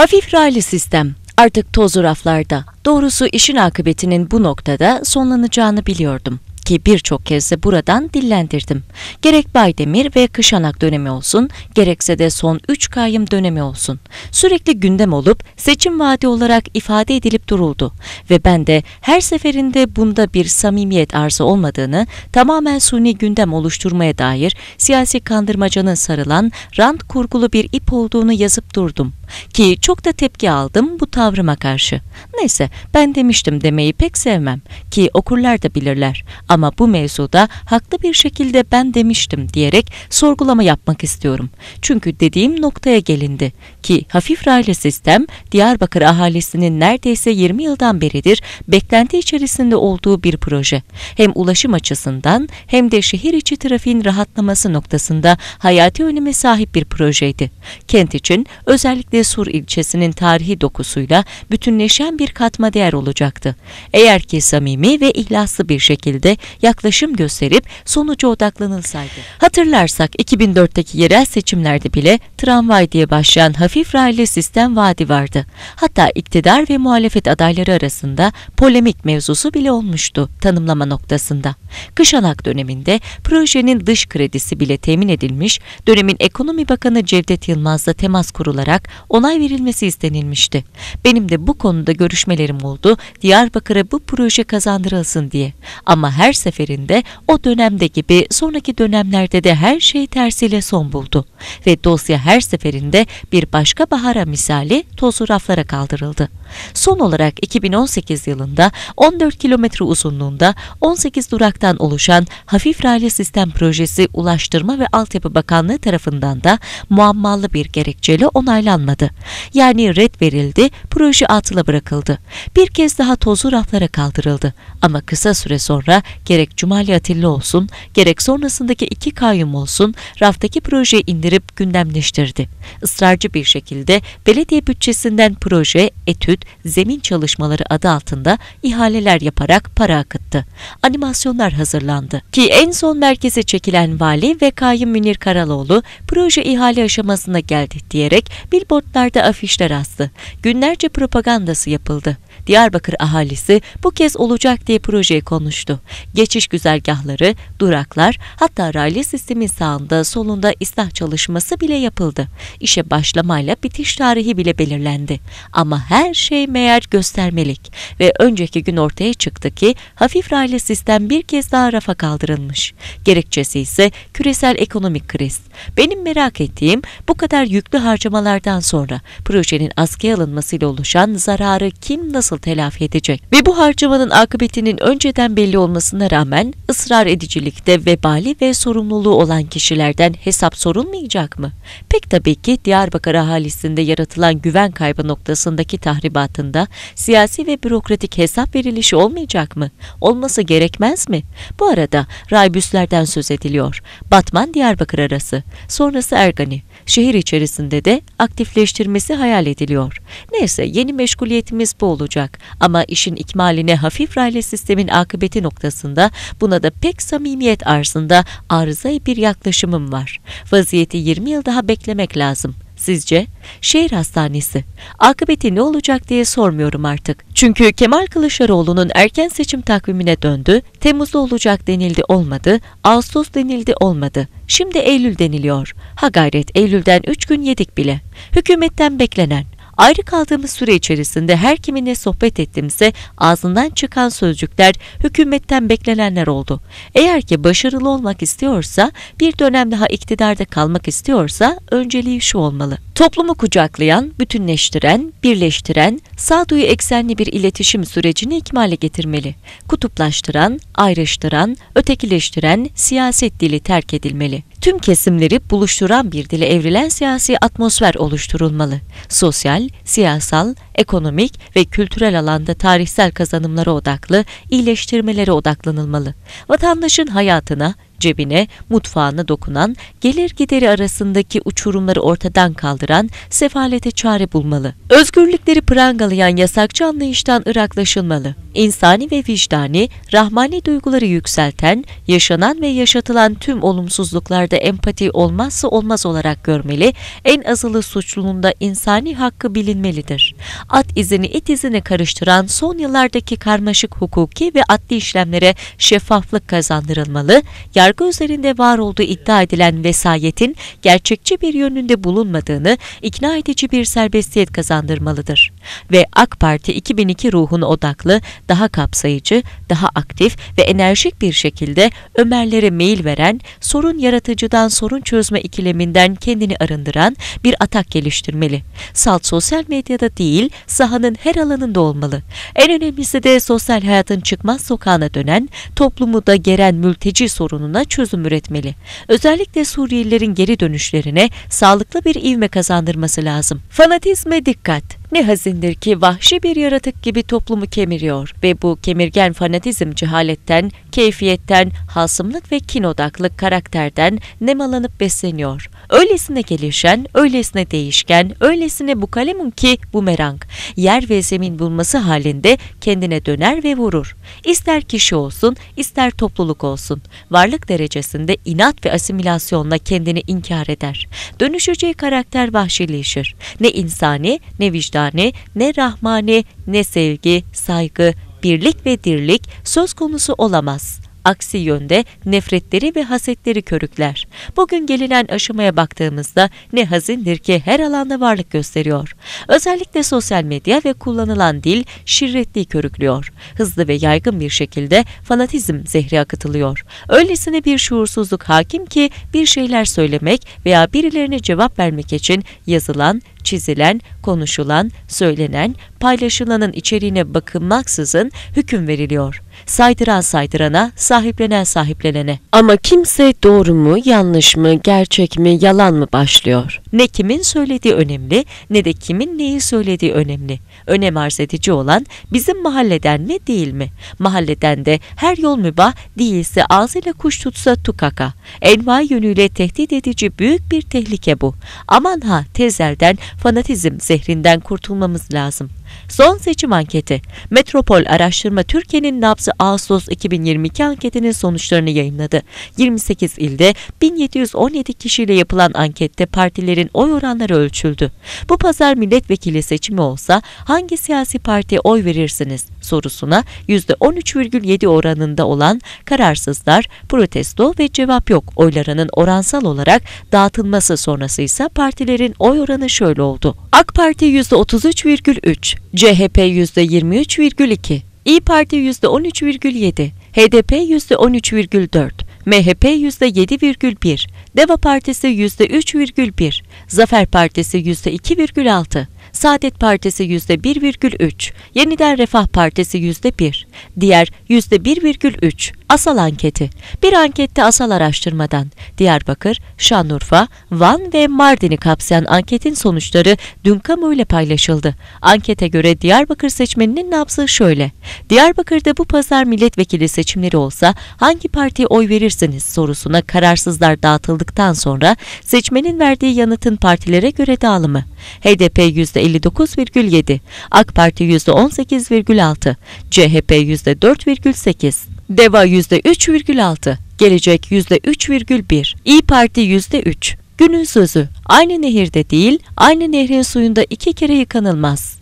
Hafif raylı sistem artık toz raflarda. Doğrusu işin akıbetinin bu noktada sonlanacağını biliyordum ki birçok kez de buradan dillendirdim. Gerek Baydemir ve Kışanak dönemi olsun, gerekse de son 3 kayım dönemi olsun. Sürekli gündem olup seçim vaadi olarak ifade edilip duruldu ve ben de her seferinde bunda bir samimiyet arzu olmadığını, tamamen suni gündem oluşturmaya dair siyasi kandırmacanın sarılan rant kurgulu bir ip olduğunu yazıp durdum ki çok da tepki aldım bu tavrıma karşı. Neyse ben demiştim demeyi pek sevmem ki okurlar da bilirler ama ama bu mevzuda haklı bir şekilde ben demiştim diyerek sorgulama yapmak istiyorum. Çünkü dediğim noktaya gelindi ki hafif raylı sistem Diyarbakır ahalisinin neredeyse 20 yıldan beridir beklenti içerisinde olduğu bir proje. Hem ulaşım açısından hem de şehir içi trafiğin rahatlaması noktasında hayati öneme sahip bir projeydi. Kent için özellikle Sur ilçesinin tarihi dokusuyla bütünleşen bir katma değer olacaktı. Eğer ki samimi ve ihlaslı bir şekilde yaklaşım gösterip sonuca odaklanılsaydı. Hatırlarsak 2004'teki yerel seçimlerde bile tramvay diye başlayan hafif hafif raylı sistem vaadi vardı. Hatta iktidar ve muhalefet adayları arasında polemik mevzusu bile olmuştu tanımlama noktasında. Kışanak döneminde projenin dış kredisi bile temin edilmiş, dönemin Ekonomi Bakanı Cevdet Yılmaz'la temas kurularak onay verilmesi istenilmişti. Benim de bu konuda görüşmelerim oldu, Diyarbakır'a bu proje kazandırılsın diye. Ama her seferinde o dönemde gibi sonraki dönemlerde de her şey tersiyle son buldu ve dosya her seferinde bir başka başka bahara misali tozlu raflara kaldırıldı. Son olarak 2018 yılında 14 kilometre uzunluğunda 18 duraktan oluşan hafif raylı sistem projesi Ulaştırma ve Altyapı Bakanlığı tarafından da muammalı bir gerekçeyle onaylanmadı. Yani red verildi, proje atıla bırakıldı. Bir kez daha tozlu raflara kaldırıldı. Ama kısa süre sonra gerek Cumali Atilla olsun, gerek sonrasındaki iki kayyum olsun raftaki projeyi indirip gündemleştirdi. Israrcı bir şekilde belediye bütçesinden proje, etüt, zemin çalışmaları adı altında ihaleler yaparak para akıttı. Animasyonlar hazırlandı. Ki en son merkeze çekilen vali ve kayyum Münir Karaloğlu proje ihale aşamasına geldi diyerek billboardlarda afişler astı. Günlerce propagandası yapıldı. Diyarbakır ahalisi bu kez olacak diye projeyi konuştu. Geçiş güzergahları, duraklar hatta raylı sistemin sağında solunda ıslah çalışması bile yapıldı. İşe başlamayla bitiş tarihi bile belirlendi. Ama her şey meğer göstermelik ve önceki gün ortaya çıktı ki hafif raylı sistem bir kez daha rafa kaldırılmış. Gerekçesi ise küresel ekonomik kriz. Benim merak ettiğim bu kadar yüklü harcamalardan sonra projenin askıya alınmasıyla oluşan zararı kim nasıl nasıl telafi edecek? Ve bu harcamanın akıbetinin önceden belli olmasına rağmen ısrar edicilikte vebali ve sorumluluğu olan kişilerden hesap sorulmayacak mı? Pek tabii ki Diyarbakır ahalisinde yaratılan güven kaybı noktasındaki tahribatında siyasi ve bürokratik hesap verilişi olmayacak mı? Olması gerekmez mi? Bu arada raybüslerden söz ediliyor. Batman-Diyarbakır arası, sonrası Ergani. Şehir içerisinde de aktifleştirmesi hayal ediliyor. Neyse yeni meşguliyetimiz bu olacak olacak. Ama işin ikmaline hafif raylı sistemin akıbeti noktasında buna da pek samimiyet arzında arızayı bir yaklaşımım var. Vaziyeti 20 yıl daha beklemek lazım. Sizce? Şehir hastanesi. Akıbeti ne olacak diye sormuyorum artık. Çünkü Kemal Kılıçdaroğlu'nun erken seçim takvimine döndü. Temmuz'da olacak denildi olmadı. Ağustos denildi olmadı. Şimdi Eylül deniliyor. Ha gayret Eylül'den 3 gün yedik bile. Hükümetten beklenen Ayrı kaldığımız süre içerisinde her kiminle sohbet ettiğimizde ağzından çıkan sözcükler hükümetten beklenenler oldu. Eğer ki başarılı olmak istiyorsa, bir dönem daha iktidarda kalmak istiyorsa önceliği şu olmalı. Toplumu kucaklayan, bütünleştiren, birleştiren, sağduyu eksenli bir iletişim sürecini ikmale getirmeli. Kutuplaştıran, ayrıştıran, ötekileştiren siyaset dili terk edilmeli tüm kesimleri buluşturan bir dile evrilen siyasi atmosfer oluşturulmalı. Sosyal, siyasal, ekonomik ve kültürel alanda tarihsel kazanımlara odaklı iyileştirmelere odaklanılmalı. Vatandaşın hayatına, cebine, mutfağına dokunan, gelir gideri arasındaki uçurumları ortadan kaldıran, sefalete çare bulmalı. Özgürlükleri prangalayan yasakçı anlayıştan ıraklaşılmalı. İnsani ve vicdani, rahmani duyguları yükselten, yaşanan ve yaşatılan tüm olumsuzluklarda empati olmazsa olmaz olarak görmeli, en azılı suçluluğunda insani hakkı bilinmelidir. At izini it izine karıştıran son yıllardaki karmaşık hukuki ve adli işlemlere şeffaflık kazandırılmalı, yargı yargı üzerinde var olduğu iddia edilen vesayetin gerçekçi bir yönünde bulunmadığını ikna edici bir serbestiyet kazandırmalıdır. Ve AK Parti 2002 ruhunu odaklı, daha kapsayıcı, daha aktif ve enerjik bir şekilde Ömerlere mail veren, sorun yaratıcıdan sorun çözme ikileminden kendini arındıran bir atak geliştirmeli. Salt sosyal medyada değil, sahanın her alanında olmalı. En önemlisi de sosyal hayatın çıkmaz sokağına dönen, toplumu da geren mülteci sorununa sorununa çözüm üretmeli. Özellikle Suriyelilerin geri dönüşlerine sağlıklı bir ivme kazandırması lazım. Fanatizme dikkat. Ne hazindir ki vahşi bir yaratık gibi toplumu kemiriyor ve bu kemirgen fanatizm cehaletten, keyfiyetten, hasımlık ve kin odaklı karakterden nemalanıp besleniyor. Öylesine gelişen, öylesine değişken, öylesine bu kalemun ki bumerang. Yer ve zemin bulması halinde kendine döner ve vurur. İster kişi olsun, ister topluluk olsun. Varlık derecesinde inat ve asimilasyonla kendini inkar eder. Dönüşeceği karakter vahşileşir. Ne insani, ne vicdani, ne rahmani, ne sevgi, saygı, birlik ve dirlik söz konusu olamaz. Aksi yönde nefretleri ve hasetleri körükler. Bugün gelinen aşamaya baktığımızda ne hazindir ki her alanda varlık gösteriyor. Özellikle sosyal medya ve kullanılan dil şirretliği körüklüyor. Hızlı ve yaygın bir şekilde fanatizm zehri akıtılıyor. Öylesine bir şuursuzluk hakim ki bir şeyler söylemek veya birilerine cevap vermek için yazılan, çizilen, konuşulan, söylenen, paylaşılanın içeriğine bakılmaksızın hüküm veriliyor. Saydıran saydırana, sahiplenen sahiplenene. Ama kimse doğru mu, yanlış yanlış mı, gerçek mi, yalan mı başlıyor. Ne kimin söylediği önemli ne de kimin neyi söylediği önemli. Önem arz edici olan bizim mahalleden ne değil mi? Mahalleden de her yol mübah değilse ağzıyla kuş tutsa tukaka. Envai yönüyle tehdit edici büyük bir tehlike bu. Aman ha tezelden fanatizm zehrinden kurtulmamız lazım. Son seçim anketi. Metropol Araştırma Türkiye'nin nabzı Ağustos 2022 anketinin sonuçlarını yayınladı. 28 ilde 1717 kişiyle yapılan ankette partileri partilerin oy oranları ölçüldü. Bu pazar milletvekili seçimi olsa hangi siyasi partiye oy verirsiniz sorusuna %13,7 oranında olan kararsızlar protesto ve cevap yok oylarının oransal olarak dağıtılması sonrası ise partilerin oy oranı şöyle oldu. AK Parti %33,3, CHP %23,2, İyi Parti %13,7, HDP %13,4, MHP %7,1, DEVA Partisi %3,1, Zafer Partisi %2,6, Saadet Partisi %1,3, Yeniden Refah Partisi %1, diğer %1,3. Asal anketi. Bir ankette asal araştırmadan Diyarbakır, Şanlıurfa, Van ve Mardin'i kapsayan anketin sonuçları dün kamuyla paylaşıldı. Ankete göre Diyarbakır seçmeninin nabzı şöyle. Diyarbakır'da bu pazar milletvekili seçimleri olsa hangi partiye oy verirsiniz sorusuna kararsızlar dağıtıldıktan sonra seçmenin verdiği yanıtın partilere göre dağılımı. HDP %59,7, AK Parti %18,6, CHP %4,8, DEVA %3,6, Gelecek %3,1, İyi Parti %3. Günün sözü, aynı nehirde değil, aynı nehrin suyunda iki kere yıkanılmaz.